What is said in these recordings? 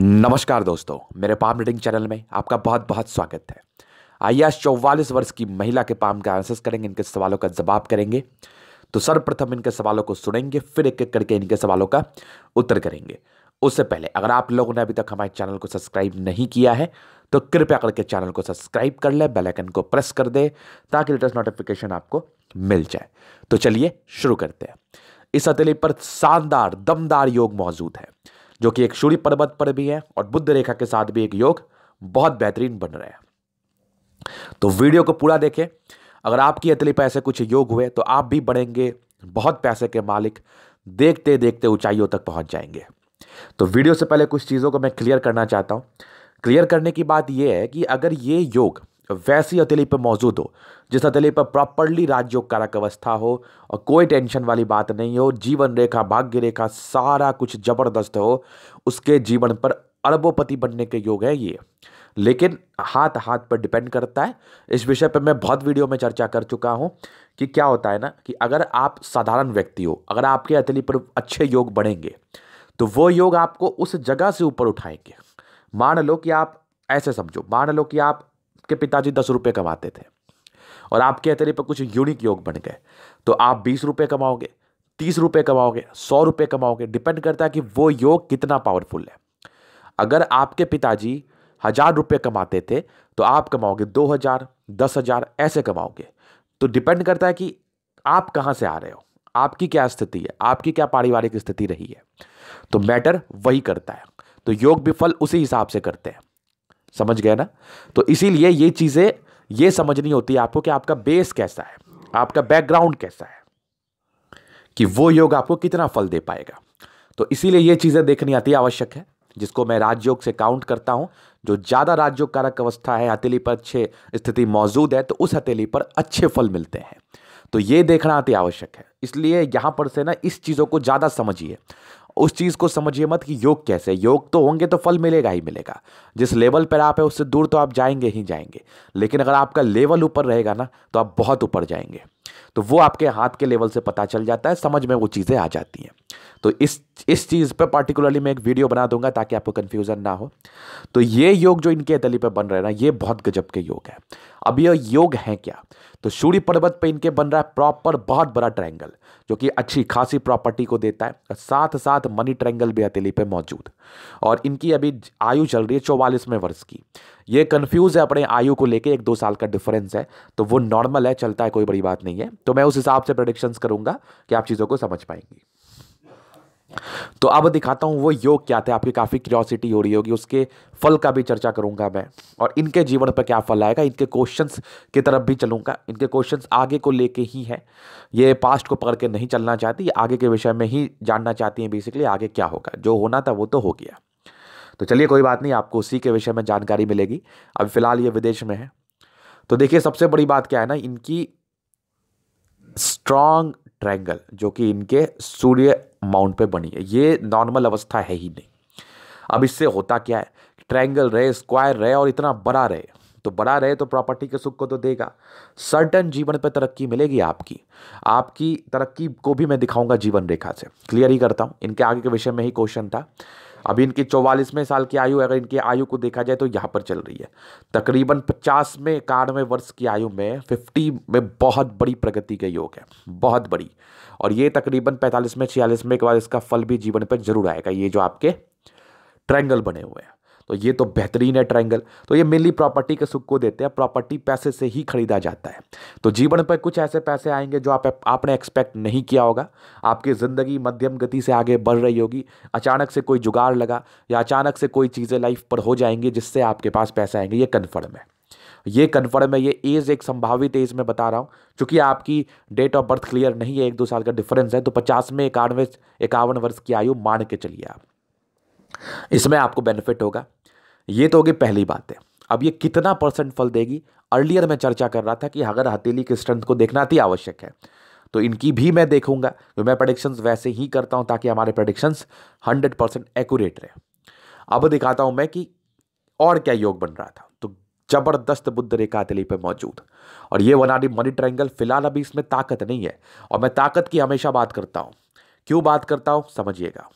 नमस्कार दोस्तों मेरे पाम रीडिंग चैनल में आपका बहुत बहुत स्वागत है आइए आज चौवालीस वर्ष की महिला के पाम का आंसर करेंगे इनके सवालों का जवाब करेंगे तो सर्वप्रथम इनके सवालों को सुनेंगे फिर एक एक करके इनके सवालों का उत्तर करेंगे उससे पहले अगर आप लोगों ने अभी तक हमारे चैनल को सब्सक्राइब नहीं किया है तो कृपया करके चैनल को सब्सक्राइब कर ले बेलाइकन को प्रेस कर दे ताकि लेटेस्ट नोटिफिकेशन आपको मिल जाए तो चलिए शुरू करते हैं इस अतली पर शानदार दमदार योग मौजूद है जो कि एक सूर्य पर्वत पर भी है और बुद्ध रेखा के साथ भी एक योग बहुत बेहतरीन बन रहा है तो वीडियो को पूरा देखें अगर आपकी अतली पैसे कुछ योग हुए तो आप भी बढ़ेंगे बहुत पैसे के मालिक देखते देखते ऊंचाइयों तक पहुंच जाएंगे तो वीडियो से पहले कुछ चीज़ों को मैं क्लियर करना चाहता हूँ क्लियर करने की बात यह है कि अगर ये योग वैसी हथेली पर मौजूद हो जिस हथेली पर प्रॉपरली राजयोग कारक अवस्था हो और कोई टेंशन वाली बात नहीं हो जीवन रेखा भाग्य रेखा सारा कुछ जबरदस्त हो उसके जीवन पर अरबोपति बनने के योग है ये लेकिन हाथ हाथ पर डिपेंड करता है इस विषय पर मैं बहुत वीडियो में चर्चा कर चुका हूँ कि क्या होता है ना कि अगर आप साधारण व्यक्ति हो अगर आपके हथेली पर अच्छे योग बढ़ेंगे तो वो योग आपको उस जगह से ऊपर उठाएंगे मान लो कि आप ऐसे समझो मान लो कि आप आपके पिताजी दस रुपये कमाते थे और आपके अतरे पर कुछ यूनिक योग बन गए तो आप बीस रुपये कमाओगे तीस रुपये कमाओगे सौ रुपये कमाओगे डिपेंड करता है कि वो योग कितना पावरफुल है अगर आपके पिताजी हज़ार रुपये कमाते थे तो आप कमाओगे दो हज़ार दस हज़ार ऐसे कमाओगे तो डिपेंड करता है कि आप कहाँ से आ रहे हो आपकी क्या स्थिति है आपकी क्या पारिवारिक स्थिति रही है तो मैटर वही करता है तो योग भी फल उसी हिसाब से करते हैं समझ गए ना तो इसीलिए ये चीज़ें ये समझनी होती है आपको कि आपका बेस कैसा है आपका बैकग्राउंड कैसा है कि वो योग आपको कितना फल दे पाएगा तो इसीलिए ये चीज़ें देखनी अति आवश्यक है जिसको मैं राजयोग से काउंट करता हूँ जो ज़्यादा राजयोग कारक अवस्था है हथेली पर अच्छे स्थिति मौजूद है तो उस हथेली पर अच्छे फल मिलते हैं तो ये देखना अति आवश्यक है इसलिए यहाँ पर से ना इस चीज़ों को ज़्यादा समझिए उस चीज़ को समझिए मत कि योग कैसे योग तो होंगे तो फल मिलेगा ही मिलेगा जिस लेवल पर आप है उससे दूर तो आप जाएंगे ही जाएंगे लेकिन अगर आपका लेवल ऊपर रहेगा ना तो आप बहुत ऊपर जाएंगे तो वो आपके हाथ के लेवल से पता चल जाता है समझ में वो चीज़ें आ जाती हैं तो इस इस चीज़ पर पर्टिकुलरली मैं एक वीडियो बना दूंगा ताकि आपको कन्फ्यूज़न ना हो तो ये योग जो इनके अतली पर बन रहे हैं ना ये बहुत गजब के योग है अब यह योग हैं क्या तो सूर्य पर्वत पे इनके बन रहा है प्रॉपर बहुत बड़ा ट्रायंगल जो कि अच्छी खासी प्रॉपर्टी को देता है साथ साथ मनी ट्रायंगल भी हथेली पे मौजूद और इनकी अभी आयु चल रही है चौवालीसवें वर्ष की ये कंफ्यूज है अपने आयु को लेके एक दो साल का डिफरेंस है तो वो नॉर्मल है चलता है कोई बड़ी बात नहीं है तो मैं उस हिसाब से प्रडिक्शंस करूँगा कि आप चीज़ों को समझ पाएंगी तो अब दिखाता हूँ वो योग क्या थे आपकी काफ़ी क्यूरियोसिटी हो रही होगी उसके फल का भी चर्चा करूँगा मैं और इनके जीवन पर क्या फल आएगा इनके क्वेश्चंस की तरफ भी चलूँगा इनके क्वेश्चंस आगे को लेके ही हैं ये पास्ट को पकड़ के नहीं चलना चाहती आगे के विषय में ही जानना चाहती हैं बेसिकली आगे क्या होगा जो होना था वो तो हो गया तो चलिए कोई बात नहीं आपको उसी के विषय में जानकारी मिलेगी अभी फ़िलहाल ये विदेश में है तो देखिए सबसे बड़ी बात क्या है ना इनकी स्ट्रॉन्ग ट्रायंगल जो कि इनके सूर्य माउंट पे बनी है ये नॉर्मल अवस्था है ही नहीं अब इससे होता क्या है ट्रायंगल रहे स्क्वायर रहे और इतना बड़ा रहे तो बड़ा रहे तो प्रॉपर्टी के सुख को तो देगा सर्टन जीवन पर तरक्की मिलेगी आपकी आपकी तरक्की को भी मैं दिखाऊंगा जीवन रेखा से क्लियर ही करता हूँ इनके आगे के विषय में ही क्वेश्चन था अभी इनकी चौवालीसवें साल की आयु अगर इनकी आयु को देखा जाए तो यहाँ पर चल रही है तकरीबन पचास में इक्यानवे वर्ष की आयु में फिफ्टी में बहुत बड़ी प्रगति का योग है बहुत बड़ी और ये तकरीबन पैंतालीस में छियालीस में एक बार इसका फल भी जीवन पर जरूर आएगा ये जो आपके ट्रायंगल बने हुए हैं तो ये तो बेहतरीन है ट्रायंगल तो ये मेनली प्रॉपर्टी के सुख को देते हैं प्रॉपर्टी पैसे से ही खरीदा जाता है तो जीवन पर कुछ ऐसे पैसे आएंगे जो आप आपने एक्सपेक्ट नहीं किया होगा आपकी ज़िंदगी मध्यम गति से आगे बढ़ रही होगी अचानक से कोई जुगाड़ लगा या अचानक से कोई चीज़ें लाइफ पर हो जाएंगी जिससे आपके पास पैसे आएंगे ये कन्फर्म है ये कन्फर्म है ये एज एक संभावित एज में बता रहा हूँ चूंकि आपकी डेट ऑफ बर्थ क्लियर नहीं है एक दो साल का डिफरेंस है तो पचास में इक्यानवे इक्यावन वर्ष की आयु मान के चलिए आप इसमें आपको बेनिफिट होगा ये तो होगी पहली बात है अब ये कितना परसेंट फल देगी अर्लियर में चर्चा कर रहा था कि अगर हथेली की स्ट्रेंथ को देखना अति आवश्यक है तो इनकी भी मैं देखूंगा तो मैं प्रडिक्शंस वैसे ही करता हूं ताकि हमारे प्रडिक्शंस 100 परसेंट एक्यूरेट रहे अब दिखाता हूं मैं कि और क्या योग बन रहा था ज़बरदस्त बुद्ध रेखा हथेली पर मौजूद और ये वनाडी मनी ट्रायंगल फिलहाल अभी इसमें ताकत नहीं है और मैं ताकत की हमेशा बात करता हूँ क्यों बात करता हूँ समझिएगा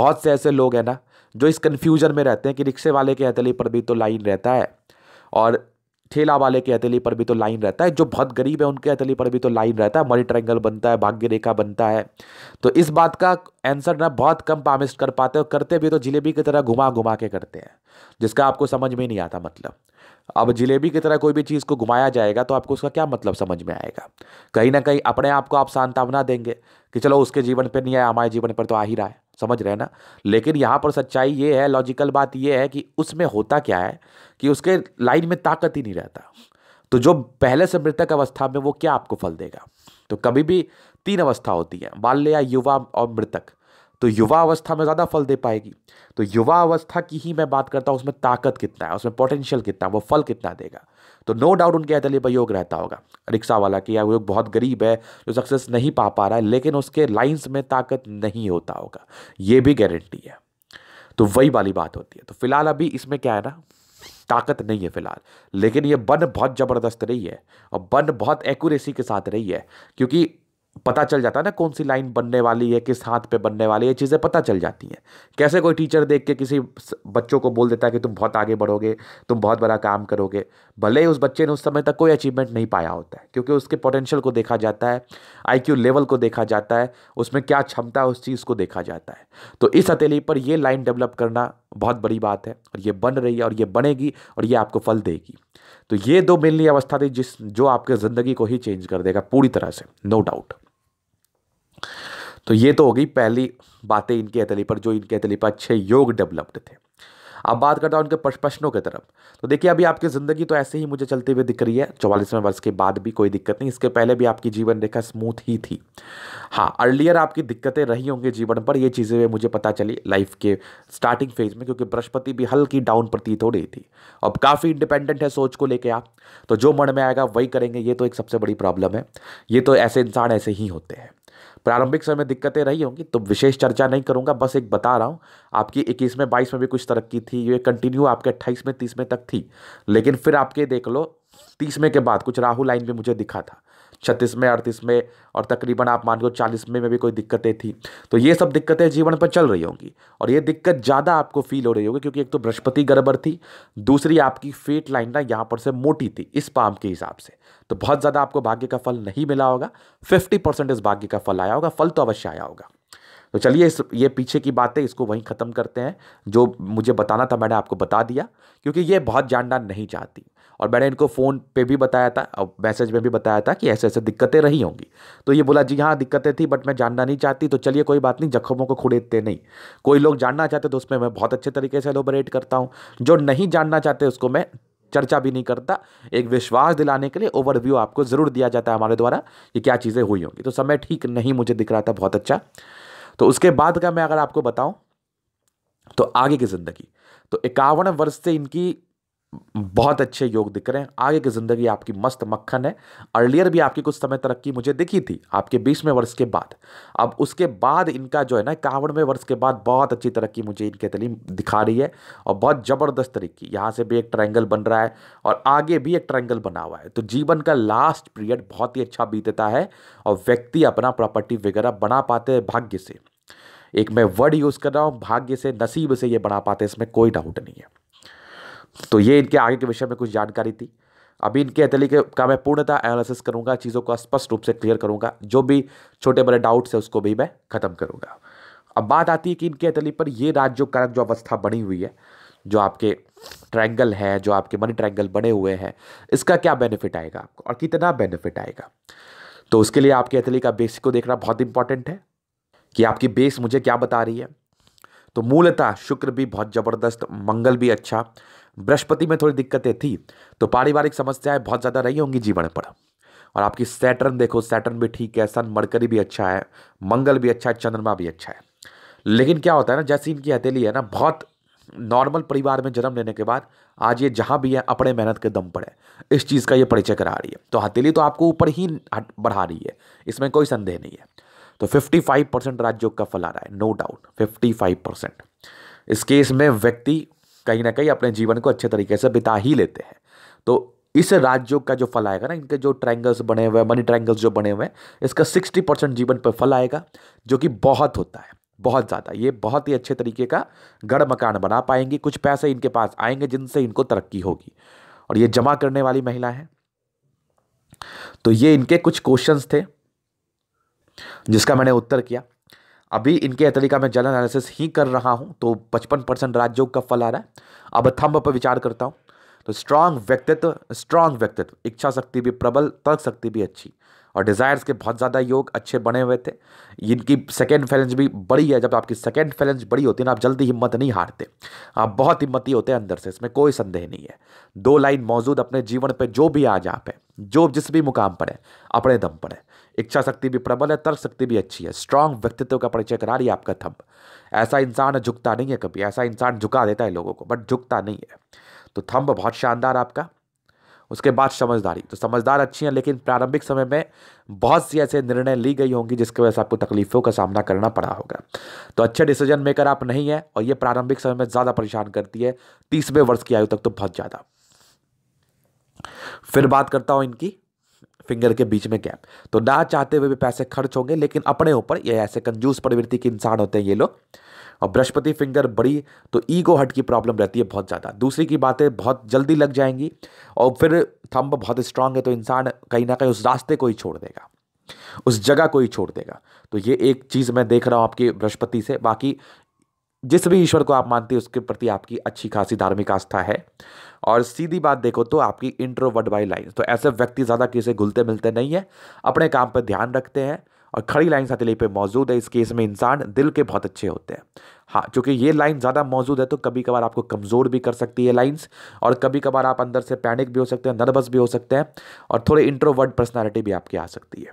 बहुत से ऐसे लोग हैं ना जो इस कन्फ्यूजन में रहते हैं कि रिक्शे वाले के हथेली पर भी तो लाइन रहता है और ठेला वाले के हथेली पर भी तो लाइन रहता है जो बहुत गरीब है उनके हथेली पर भी तो लाइन रहता है मनी ट्रायंगल बनता है भाग्य रेखा बनता है तो इस बात का आंसर ना बहुत कम पामिस्ट कर पाते और करते भी तो जिलेबी की तरह घुमा घुमा के करते हैं जिसका आपको समझ में नहीं आता मतलब अब जलेबी की तरह कोई भी चीज़ को घुमाया जाएगा तो आपको उसका क्या मतलब समझ में आएगा कहीं ना कहीं अपने आप को आप सांत्वना देंगे कि चलो उसके जीवन पर नहीं आया हमारे जीवन पर तो आ ही रहा है समझ रहे हैं ना लेकिन यहाँ पर सच्चाई ये है लॉजिकल बात ये है कि उसमें होता क्या है कि उसके लाइन में ताकत ही नहीं रहता तो जो पहले से मृतक अवस्था में वो क्या आपको फल देगा तो कभी भी तीन अवस्था होती है बाल्य या युवा और मृतक तो युवा अवस्था में ज़्यादा फल दे पाएगी तो युवा अवस्था की ही मैं बात करता हूँ उसमें ताकत कितना है उसमें पोटेंशियल कितना है वो फल कितना देगा तो नो डाउट उनके पर योग रहता होगा रिक्शा वाला कि यार वो बहुत गरीब है जो सक्सेस नहीं पा पा रहा है लेकिन उसके लाइन्स में ताकत नहीं होता होगा ये भी गारंटी है तो वही वाली बात होती है तो फिलहाल अभी इसमें क्या है ना ताकत नहीं है फिलहाल लेकिन ये बन बहुत ज़बरदस्त रही है और बन बहुत एक्यूरेसी के साथ रही है क्योंकि पता चल जाता है ना कौन सी लाइन बनने वाली है किस हाथ पे बनने वाली है चीज़ें पता चल जाती हैं कैसे कोई टीचर देख के किसी बच्चों को बोल देता है कि तुम बहुत आगे बढ़ोगे तुम बहुत बड़ा काम करोगे भले ही उस बच्चे ने उस समय तक कोई अचीवमेंट नहीं पाया होता है क्योंकि उसके पोटेंशियल को देखा जाता है आई लेवल को देखा जाता है उसमें क्या क्षमता है उस चीज़ को देखा जाता है तो इस हथेली पर यह लाइन डेवलप करना बहुत बड़ी बात है और ये बन रही है और ये बनेगी और ये आपको फल देगी तो ये दो मेनली अवस्था थी जिस जो आपके ज़िंदगी को ही चेंज कर देगा पूरी तरह से नो no डाउट तो ये तो हो गई पहली बातें इनके हथेली पर जो इनके हथेली पर अच्छे योग डेवलप्ड थे अब बात करता हूँ उनके प्रश्नों की तरफ तो देखिए अभी आपकी ज़िंदगी तो ऐसे ही मुझे चलते हुए दिख रही है चौवालीसवें वर्ष के बाद भी कोई दिक्कत नहीं इसके पहले भी आपकी जीवन रेखा स्मूथ ही थी हाँ अर्लियर आपकी दिक्कतें रही होंगी जीवन पर ये चीज़ें मुझे पता चली लाइफ के स्टार्टिंग फेज में क्योंकि बृहस्पति भी हल्की डाउन प्रतीत हो रही थी अब काफ़ी इंडिपेंडेंट है सोच को लेकर आप तो जो मन में आएगा वही करेंगे ये तो एक सबसे बड़ी प्रॉब्लम है ये तो ऐसे इंसान ऐसे ही होते हैं प्रारंभिक समय दिक्कतें रही होंगी तो विशेष चर्चा नहीं करूँगा बस एक बता रहा हूँ आपकी इक्कीस में बाईस में भी कुछ तरक्की थी ये कंटिन्यू आपके अट्ठाईस में तीस में तक थी लेकिन फिर आपके देख लो तीस में के बाद कुछ राहु लाइन भी मुझे दिखा था छत्तीस में अड़तीस में और तकरीबन आप मान लो चालीस में, में भी कोई दिक्कतें थी तो ये सब दिक्कतें जीवन पर चल रही होंगी और ये दिक्कत ज़्यादा आपको फील हो रही होगी क्योंकि एक तो बृहस्पति गड़बड़ थी दूसरी आपकी फेट लाइन ना यहाँ पर से मोटी थी इस पाम के हिसाब से तो बहुत ज़्यादा आपको भाग्य का फल नहीं मिला होगा फिफ्टी परसेंट इस भाग्य का फल आया होगा फल तो अवश्य आया होगा तो चलिए इस ये पीछे की बातें इसको वहीं ख़त्म करते हैं जो मुझे बताना था मैंने आपको बता दिया क्योंकि ये बहुत जानना नहीं चाहती और मैंने इनको फ़ोन पे भी बताया था और मैसेज में भी बताया था कि ऐसे ऐसे दिक्कतें रही होंगी तो ये बोला जी हाँ दिक्कतें थी बट मैं जानना नहीं चाहती तो चलिए कोई बात नहीं जख्मों को खुड़ेदते नहीं कोई लोग जानना चाहते तो उसमें मैं बहुत अच्छे तरीके से एलोबरेट करता हूँ जो नहीं जानना चाहते उसको मैं चर्चा भी नहीं करता एक विश्वास दिलाने के लिए ओवरव्यू आपको ज़रूर दिया जाता है हमारे द्वारा कि क्या चीज़ें हुई होंगी तो समय ठीक नहीं मुझे दिख रहा था बहुत अच्छा तो उसके बाद का मैं अगर आपको बताऊं तो आगे की ज़िंदगी तो इक्यावन वर्ष से इनकी बहुत अच्छे योग दिख रहे हैं आगे की ज़िंदगी आपकी मस्त मक्खन है अर्लियर भी आपकी कुछ समय तरक्की मुझे दिखी थी आपके बीसवें वर्ष के बाद अब उसके बाद इनका जो है ना इक्यावनवें वर्ष के बाद बहुत अच्छी तरक्की मुझे इनके तलीम दिखा रही है और बहुत ज़बरदस्त तरीक़ी यहाँ से भी एक ट्रायंगल बन रहा है और आगे भी एक ट्राइंगल बना हुआ है तो जीवन का लास्ट पीरियड बहुत ही अच्छा बीतता है और व्यक्ति अपना प्रॉपर्टी वगैरह बना पाते हैं भाग्य से एक मैं वर्ड यूज़ कर रहा हूँ भाग्य से नसीब से ये बढ़ा पाते इसमें कोई डाउट नहीं है तो ये इनके आगे के विषय में कुछ जानकारी थी अभी इनके अतली के का मैं पूर्णतः एनालिसिस करूँगा चीज़ों को स्पष्ट रूप से क्लियर करूंगा जो भी छोटे बड़े डाउट्स है उसको भी मैं ख़त्म करूँगा अब बात आती है कि इनके अतली पर ये राज्य कारक जो अवस्था बनी हुई है जो आपके ट्रायंगल है जो आपके मनी ट्रायंगल बने हुए हैं इसका क्या बेनिफिट आएगा आपको और कितना बेनिफिट आएगा तो उसके लिए आपके एथली का बेसिक को देखना बहुत इंपॉर्टेंट है कि आपकी बेस मुझे क्या बता रही है तो मूलतः शुक्र भी बहुत ज़बरदस्त मंगल भी अच्छा बृहस्पति में थोड़ी दिक्कतें थी तो पारिवारिक समस्याएं बहुत ज़्यादा रही होंगी जीवन पर और आपकी सैटर्न देखो सैटर्न भी ठीक है सन मरकरी भी अच्छा है मंगल भी अच्छा है चंद्रमा भी अच्छा है लेकिन क्या होता है ना जैसे इनकी हथेली है ना बहुत नॉर्मल परिवार में जन्म लेने के बाद आज ये जहाँ भी है अपने मेहनत के दम पर है इस चीज़ का ये परिचय करा रही है तो हथेली तो आपको ऊपर ही बढ़ा रही है इसमें कोई संदेह नहीं है तो 55 परसेंट राज्यों का फल आ रहा है नो डाउट 55 परसेंट इस केस में व्यक्ति कहीं ना कहीं अपने जीवन को अच्छे तरीके से बिता ही लेते हैं तो इस राज्यों का जो फल आएगा ना इनके जो ट्रायंगल्स बने हुए हैं मनी ट्रायंगल्स जो बने हुए हैं इसका सिक्सटी परसेंट जीवन पर फल आएगा जो कि बहुत होता है बहुत ज़्यादा ये बहुत ही अच्छे तरीके का गढ़ मकान बना पाएंगी कुछ पैसे इनके पास आएंगे जिनसे इनको तरक्की होगी और ये जमा करने वाली महिला है तो ये इनके कुछ क्वेश्चंस थे जिसका मैंने उत्तर किया अभी इनके अतरिका मैं जल एनालिसिस ही कर रहा हूँ तो पचपन परसेंट राज्यों का फल आ रहा है अब थम्ब पर विचार करता हूँ तो स्ट्रांग व्यक्तित्व स्ट्रांग व्यक्तित्व इच्छा शक्ति भी प्रबल तर्क शक्ति भी अच्छी और डिज़ायर्स के बहुत ज़्यादा योग अच्छे बने हुए थे इनकी सेकेंड फैलेंज भी बड़ी है जब आपकी सेकेंड फैलेंज बड़ी होती है ना आप जल्दी हिम्मत नहीं हारते आप बहुत हिम्मती होते हैं अंदर से इसमें कोई संदेह नहीं है दो लाइन मौजूद अपने जीवन पर जो भी आज आप हैं जो जिस भी मुकाम पर है अपने दम पर है इच्छा शक्ति भी प्रबल है तर्क शक्ति भी अच्छी है स्ट्रांग व्यक्तित्व का परिचय करा रही है आपका थंब ऐसा इंसान झुकता नहीं है कभी ऐसा इंसान झुका देता है लोगों को बट झुकता नहीं है तो थंब बहुत शानदार आपका उसके बाद समझदारी तो समझदार अच्छी हैं लेकिन प्रारंभिक समय में बहुत सी ऐसे निर्णय ली गई होंगी जिसकी वजह से आपको तकलीफ़ों का सामना करना पड़ा होगा तो अच्छे डिसीजन मेकर आप नहीं हैं और ये प्रारंभिक समय में ज़्यादा परेशान करती है तीसवें वर्ष की आयु तक तो बहुत ज़्यादा फिर बात करता हूँ इनकी फिंगर के बीच में गैप तो ना चाहते हुए भी पैसे खर्च होंगे लेकिन अपने ऊपर ये ऐसे कंजूस प्रवृत्ति के इंसान होते हैं ये लोग और बृहस्पति फिंगर बड़ी तो ईगो हट की प्रॉब्लम रहती है बहुत ज़्यादा दूसरी की बातें बहुत जल्दी लग जाएंगी और फिर थम्ब बहुत स्ट्रांग है तो इंसान कहीं ना कहीं उस रास्ते को ही छोड़ देगा उस जगह को ही छोड़ देगा तो ये एक चीज़ मैं देख रहा हूँ आपकी बृहस्पति से बाकी जिस भी ईश्वर को आप मानते हैं उसके प्रति आपकी अच्छी खासी धार्मिक आस्था है और सीधी बात देखो तो आपकी वर्ड बाई लाइन तो ऐसे व्यक्ति ज़्यादा किसी घुलते मिलते नहीं है अपने काम पर ध्यान रखते हैं और खड़ी लाइन साथी पे मौजूद है इस केस में इंसान दिल के बहुत अच्छे होते हैं हाँ चूँकि ये लाइन ज़्यादा मौजूद है तो कभी कभार आपको कमज़ोर भी कर सकती है लाइन्स और कभी कभार आप अंदर से पैनिक भी हो सकते हैं नर्वस भी हो सकते हैं और थोड़े इंट्रोवर्ड पर्सनैलिटी भी आपकी आ सकती है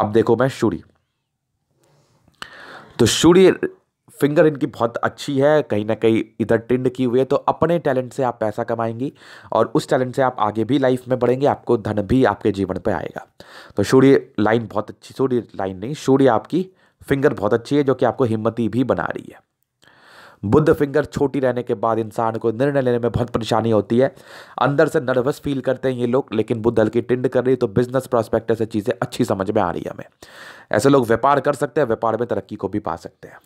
अब देखो मैं शूरी तो शूरी फिंगर इनकी बहुत अच्छी है कहीं ना कहीं इधर टिंड की हुई है तो अपने टैलेंट से आप पैसा कमाएंगी और उस टैलेंट से आप आगे भी लाइफ में बढ़ेंगे आपको धन भी आपके जीवन पर आएगा तो सूर्य लाइन बहुत अच्छी सूर्य लाइन नहीं सूर्य आपकी फिंगर बहुत अच्छी है जो कि आपको हिम्मती भी बना रही है बुद्ध फिंगर छोटी रहने के बाद इंसान को निर्णय लेने में बहुत परेशानी होती है अंदर से नर्वस फील करते हैं ये लोग लेकिन बुद्ध हल्की टिंड कर रही है तो बिजनेस प्रोस्पेक्टर से चीज़ें अच्छी समझ में आ रही है हमें ऐसे लोग व्यापार कर सकते हैं व्यापार में तरक्की को भी पा सकते हैं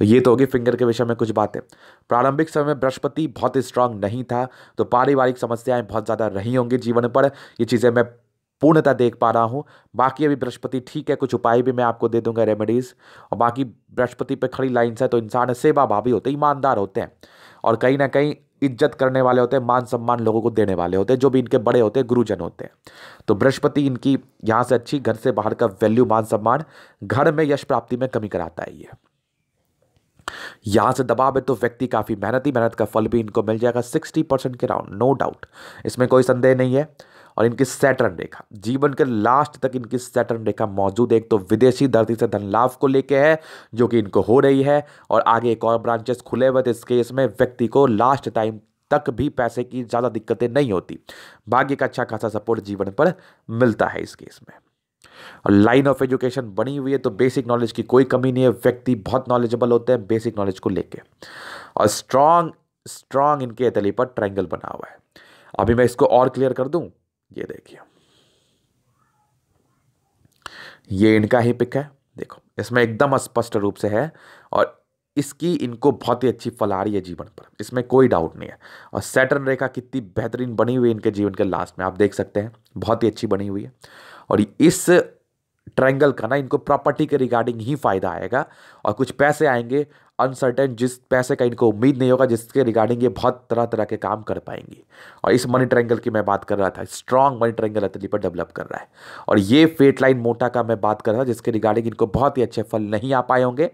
तो ये तो होगी फिंगर के विषय में कुछ बातें प्रारंभिक समय में बृहस्पति बहुत स्ट्रांग नहीं था तो पारिवारिक समस्याएं बहुत ज़्यादा रही होंगी जीवन पर ये चीज़ें मैं पूर्णता देख पा रहा हूँ बाकी अभी बृहस्पति ठीक है कुछ उपाय भी मैं आपको दे दूंगा रेमेडीज़ और बाकी बृहस्पति पर खड़ी लाइन्स है तो इंसान सेवा भावी होते ईमानदार होते हैं और कहीं ना कहीं इज्जत करने वाले होते हैं मान सम्मान लोगों को देने वाले होते हैं जो भी इनके बड़े होते हैं गुरुजन होते हैं तो बृहस्पति इनकी यहाँ से अच्छी घर से बाहर का वैल्यू मान सम्मान घर में यश प्राप्ति में कमी कराता है ये यहाँ से दबाव है तो व्यक्ति काफ़ी मेहनती मेहनत का फल भी इनको मिल जाएगा सिक्सटी परसेंट के राउंड नो डाउट इसमें कोई संदेह नहीं है और इनकी सैटर्न रेखा जीवन के लास्ट तक इनकी सैटर्न रेखा मौजूद है एक तो विदेशी धरती से धन लाभ को लेके है जो कि इनको हो रही है और आगे एक और ब्रांचेस खुले हुए थे तो इस केस में व्यक्ति को लास्ट टाइम तक भी पैसे की ज़्यादा दिक्कतें नहीं होती भाग्य का अच्छा खासा सपोर्ट जीवन पर मिलता है इस केस में और लाइन ऑफ एजुकेशन बनी हुई है तो बेसिक नॉलेज की कोई कमी नहीं है व्यक्ति बहुत नॉलेजेबल होते हैं बेसिक नॉलेज को लेके और स्ट्रांग स्ट्रांग इनके अतली पर ट्रायंगल बना हुआ है अभी मैं इसको और क्लियर कर दूं ये देखिए ये इनका ही पिक है देखो इसमें एकदम स्पष्ट रूप से है और इसकी इनको बहुत ही अच्छी फल आ रही है जीवन पर इसमें कोई डाउट नहीं है और सैटर्न रेखा कितनी बेहतरीन बनी हुई है इनके जीवन के लास्ट में आप देख सकते हैं बहुत ही अच्छी बनी हुई है और इस ट्रायंगल का ना इनको प्रॉपर्टी के रिगार्डिंग ही फ़ायदा आएगा और कुछ पैसे आएंगे अनसर्टेन जिस पैसे का इनको उम्मीद नहीं होगा जिसके रिगार्डिंग ये बहुत तरह तरह के काम कर पाएंगे और इस मनी ट्रैंगल की मैं बात कर रहा था स्ट्रांग मनी ट्रायंगल अतली पर डेवलप कर रहा है और ये फेट लाइन मोटा का मैं बात कर रहा था जिसके रिगार्डिंग इनको बहुत ही अच्छे फल नहीं आ पाए होंगे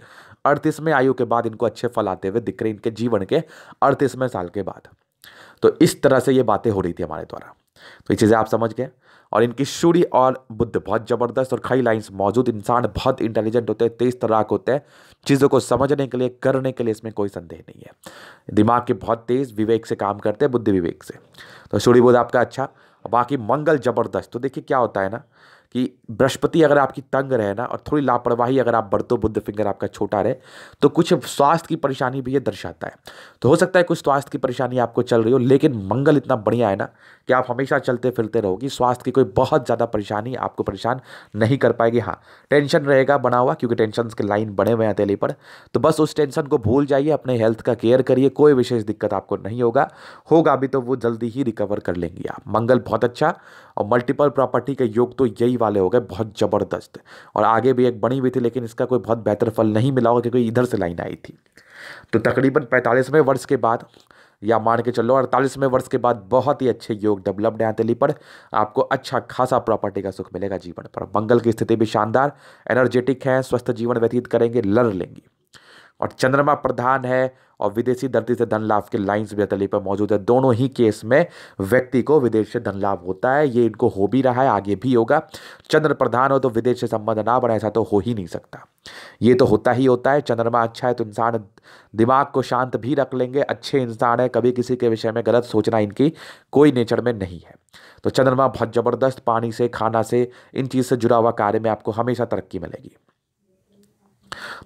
अड़तीसवें आयु के बाद इनको अच्छे फल आते हुए दिख रहे इनके जीवन के अड़तीसवें साल के बाद तो इस तरह से ये बातें हो रही थी हमारे द्वारा तो ये चीज़ें आप समझ गए और इनकी सूर्य और बुद्ध बहुत ज़बरदस्त और खड़ी लाइंस मौजूद इंसान बहुत इंटेलिजेंट होते हैं तेज तराक होते हैं चीज़ों को समझने के लिए करने के लिए इसमें कोई संदेह नहीं है दिमाग के बहुत तेज़ विवेक से काम करते हैं बुद्धि विवेक से तो सूर्य बुद्ध आपका अच्छा बाकी मंगल ज़बरदस्त तो देखिए क्या होता है ना कि बृहस्पति अगर आपकी तंग रहे ना और थोड़ी लापरवाही अगर आप बरतो बुद्ध फिंगर आपका छोटा रहे तो कुछ स्वास्थ्य की परेशानी भी ये दर्शाता है तो हो सकता है कुछ स्वास्थ्य की परेशानी आपको चल रही हो लेकिन मंगल इतना बढ़िया है ना कि आप हमेशा चलते फिरते रहोगी स्वास्थ्य की कोई बहुत ज़्यादा परेशानी आपको परेशान नहीं कर पाएगी हाँ टेंशन रहेगा बना हुआ क्योंकि टेंशन के लाइन बने हुए हैं तेली पर तो बस उस टेंशन को भूल जाइए अपने हेल्थ का केयर करिए कोई विशेष दिक्कत आपको नहीं होगा होगा भी तो वो जल्दी ही रिकवर कर लेंगी आप मंगल बहुत अच्छा और मल्टीपल प्रॉपर्टी के योग तो यही वाले हो गए बहुत ज़बरदस्त और आगे भी एक बनी हुई थी लेकिन इसका कोई बहुत बेहतर फल नहीं मिला होगा क्योंकि इधर से लाइन आई थी तो तकरीबन पैंतालीसवें वर्ष के बाद या मान के चलो अड़तालीसवें वर्ष के बाद बहुत ही अच्छे योग डेवलप्ड हैं दिल्ली पर आपको अच्छा खासा प्रॉपर्टी का सुख मिलेगा जीवन पर मंगल की स्थिति भी शानदार एनर्जेटिक है स्वस्थ जीवन व्यतीत करेंगे लड़ लेंगे और चंद्रमा प्रधान है और विदेशी धरती से धन लाभ के लाइंस भी अतली पर मौजूद है दोनों ही केस में व्यक्ति को विदेश से धन लाभ होता है ये इनको हो भी रहा है आगे भी होगा चंद्र प्रधान हो तो विदेश से संबंध ना बने ऐसा तो हो ही नहीं सकता ये तो होता ही होता है चंद्रमा अच्छा है तो इंसान दिमाग को शांत भी रख लेंगे अच्छे इंसान है कभी किसी के विषय में गलत सोचना इनकी कोई नेचर में नहीं है तो चंद्रमा बहुत ज़बरदस्त पानी से खाना से इन चीज़ से जुड़ा हुआ कार्य में आपको हमेशा तरक्की मिलेगी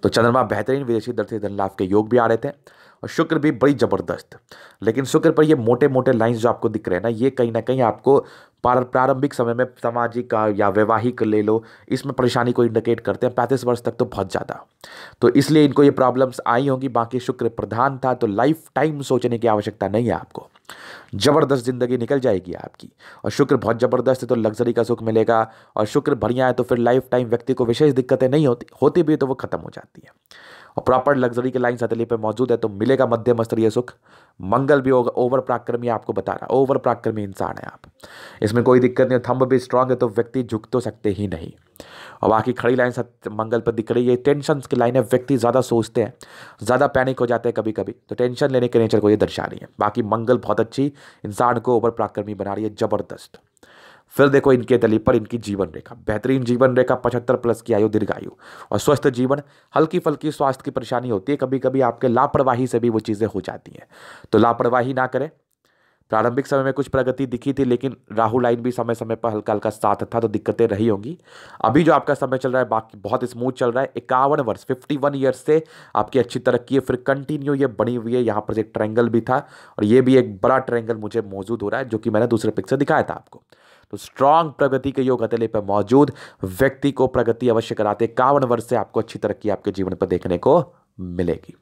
तो चंद्रमा बेहतरीन विदेशी धरती से धन लाभ के योग भी आ रहे थे और शुक्र भी बड़ी ज़बरदस्त लेकिन शुक्र पर ये मोटे मोटे लाइंस जो आपको दिख रहे हैं ना ये कहीं ना कहीं आपको प्रारंभिक समय में सामाजिक या वैवाहिक ले लो इसमें परेशानी को इंडिकेट करते हैं पैंतीस वर्ष तक तो बहुत ज़्यादा तो इसलिए इनको ये प्रॉब्लम्स आई होंगी बाकी शुक्र प्रधान था तो लाइफ टाइम सोचने की आवश्यकता नहीं है आपको ज़बरदस्त ज़िंदगी निकल जाएगी आपकी और शुक्र बहुत ज़बरदस्त है तो लग्जरी का सुख मिलेगा और शुक्र बढ़िया है तो फिर लाइफ टाइम व्यक्ति को विशेष दिक्कतें नहीं होती होती भी तो वो ख़त्म हो जाती है और प्रॉपर लग्जरी के लाइन सतली पे मौजूद है तो मिलेगा मध्यम स्तरीय सुख मंगल भी होगा ओवर प्राक्रमी आपको बता रहा है ओवर प्राक्रमी इंसान है आप इसमें कोई दिक्कत नहीं थंब भी स्ट्रांग है तो व्यक्ति झुक तो सकते ही नहीं और बाकी खड़ी लाइन मंगल पर दिख रही है टेंशन की लाइन है व्यक्ति ज़्यादा सोचते हैं ज़्यादा पैनिक हो जाते हैं कभी कभी तो टेंशन लेने के नेचर को ये दर्शा रही है बाकी मंगल बहुत अच्छी इंसान को ओवर प्राक्रमी बना रही है ज़बरदस्त फिर देखो इनके दलील पर इनकी जीवन रेखा बेहतरीन जीवन रेखा पचहत्तर प्लस की आयु दीर्घायु और स्वस्थ जीवन हल्की फल्की स्वास्थ्य की परेशानी होती है कभी कभी आपके लापरवाही से भी वो चीज़ें हो जाती हैं तो लापरवाही ना करें प्रारंभिक समय में कुछ प्रगति दिखी थी लेकिन राहु लाइन भी समय समय पर हल्का हल्का साथ था तो दिक्कतें रही होंगी अभी जो आपका समय चल रहा है बाकी बहुत स्मूथ चल रहा है इक्यावन वर्ष फिफ्टी वन ईयर्स से आपकी अच्छी तरक्की है फिर कंटिन्यू ये बनी हुई है यहाँ पर एक ट्रैंगल भी था और ये भी एक बड़ा ट्रैंगल मुझे मौजूद हो रहा है जो कि मैंने दूसरे पिक से दिखाया था आपको तो स्ट्रांग प्रगति के योग अतले पर मौजूद व्यक्ति को प्रगति अवश्य कराते इक्यावन वर्ष से आपको अच्छी तरक्की आपके जीवन पर देखने को मिलेगी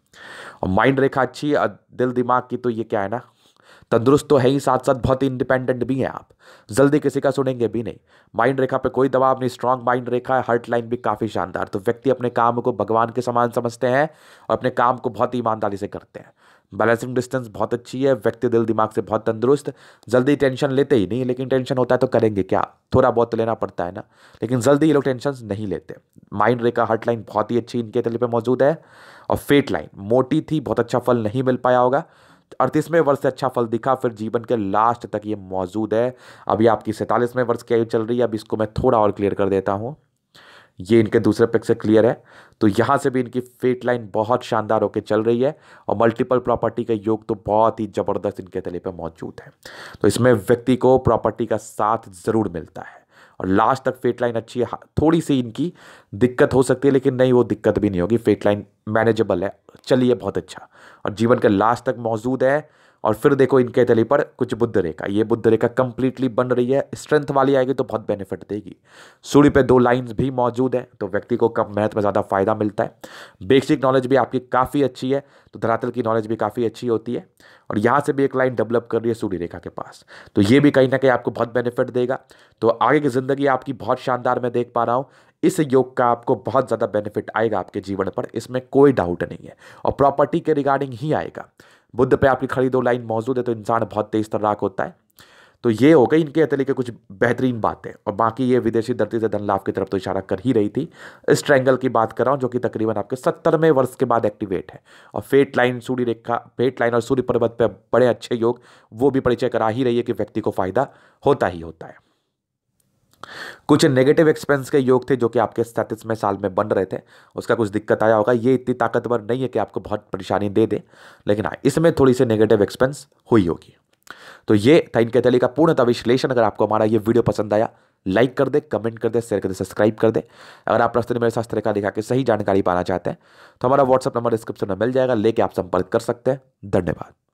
और माइंड रेखा अच्छी दिल दिमाग की तो ये क्या है ना तंदुरुस्त तो है ही साथ साथ बहुत ही इंडिपेंडेंट भी हैं आप जल्दी किसी का सुनेंगे भी नहीं माइंड रेखा पे कोई दबाव नहीं स्ट्रांग माइंड रेखा है हर्ट लाइन भी काफ़ी शानदार तो व्यक्ति अपने काम को भगवान के समान समझते हैं और अपने काम को बहुत ही ईमानदारी से करते हैं बैलेंसिंग डिस्टेंस बहुत अच्छी है व्यक्ति दिल दिमाग से बहुत तंदुरुस्त जल्दी टेंशन लेते ही नहीं लेकिन टेंशन होता है तो करेंगे क्या थोड़ा बहुत तो लेना पड़ता है ना लेकिन जल्दी ये लोग टेंशन नहीं लेते माइंड रेखा हार्ट लाइन बहुत ही अच्छी इनके तले पर मौजूद है और फेट लाइन मोटी थी बहुत अच्छा फल नहीं मिल पाया होगा अड़तीसवें वर्ष से अच्छा फल दिखा फिर जीवन के लास्ट तक ये मौजूद है अभी आपकी सैंतालीसवें वर्ष की आयु चल रही है अब इसको मैं थोड़ा और क्लियर कर देता हूँ ये इनके दूसरे पिक से क्लियर है तो यहाँ से भी इनकी फेट लाइन बहुत शानदार होकर चल रही है और मल्टीपल प्रॉपर्टी का योग तो बहुत ही ज़बरदस्त इनके तले पर मौजूद है तो इसमें व्यक्ति को प्रॉपर्टी का साथ ज़रूर मिलता है और लास्ट तक फेट लाइन अच्छी है हाँ, थोड़ी सी इनकी दिक्कत हो सकती है लेकिन नहीं वो दिक्कत भी नहीं होगी फेट लाइन मैनेजेबल है चलिए बहुत अच्छा और जीवन का लास्ट तक मौजूद है और फिर देखो इनके तले पर कुछ बुद्ध रेखा ये बुद्ध रेखा कंप्लीटली बन रही है स्ट्रेंथ वाली आएगी तो बहुत बेनिफिट देगी सूर्य पे दो लाइंस भी मौजूद है तो व्यक्ति को कम मेहनत में ज़्यादा फायदा मिलता है बेसिक नॉलेज भी आपकी काफ़ी अच्छी है तो धरातल की नॉलेज भी काफ़ी अच्छी होती है और यहाँ से भी एक लाइन डेवलप कर रही है सूर्य रेखा के पास तो ये भी कहीं ना कहीं आपको बहुत बेनिफिट देगा तो आगे की ज़िंदगी आपकी बहुत शानदार मैं देख पा रहा हूँ इस योग का आपको बहुत ज़्यादा बेनिफिट आएगा आपके जीवन पर इसमें कोई डाउट नहीं है और प्रॉपर्टी के रिगार्डिंग ही आएगा बुद्ध पे आपकी खड़ी दो लाइन मौजूद है तो इंसान बहुत तेज तर्राक होता है तो ये हो गई इनके अतली के कुछ बेहतरीन बातें और बाकी ये विदेशी धरती से धन लाभ की तरफ तो इशारा कर ही रही थी इस ट्रैंगल की बात कर रहा हूँ जो कि तकरीबन आपके सत्तरवें वर्ष के बाद एक्टिवेट है और फेट लाइन सूर्य रेखा फेट लाइन और सूर्य पर्वत पर बड़े अच्छे योग वो भी परिचय करा ही रही है कि व्यक्ति को फायदा होता ही होता है कुछ नेगेटिव एक्सपेंस के योग थे जो कि आपके सैंतीसवें साल में बन रहे थे उसका कुछ दिक्कत आया होगा ये इतनी ताकतवर नहीं है कि आपको बहुत परेशानी दे दे लेकिन हाँ इसमें थोड़ी सी नेगेटिव एक्सपेंस हुई होगी तो ये था इनके तली का पूर्णतः विश्लेषण अगर आपको हमारा ये वीडियो पसंद आया लाइक कर दे कमेंट कर दे शेयर कर दे सब्सक्राइब कर दे अगर आप प्रश्न मेरे साथ तरीका दिखा के सही जानकारी पाना चाहते हैं तो हमारा व्हाट्सअप नंबर डिस्क्रिप्शन में मिल जाएगा लेके आप संपर्क कर सकते हैं धन्यवाद